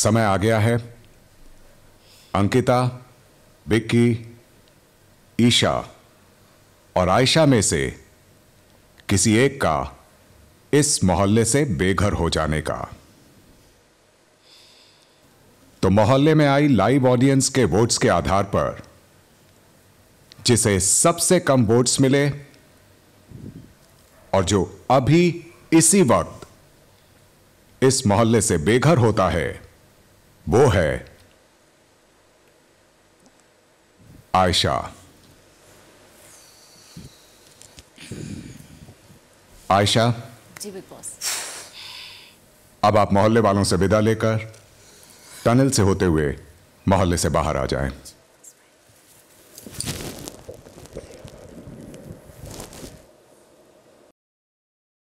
समय आ गया है अंकिता बिक्की ईशा और आयशा में से किसी एक का इस मोहल्ले से बेघर हो जाने का तो मोहल्ले में आई लाइव ऑडियंस के वोट्स के आधार पर जिसे सबसे कम वोट्स मिले और जो अभी इसी वक्त इस मोहल्ले से बेघर होता है वो है आयशा आयशा जी बिग बॉस अब आप मोहल्ले वालों से विदा लेकर टनल से होते हुए मोहल्ले से बाहर आ जाएं।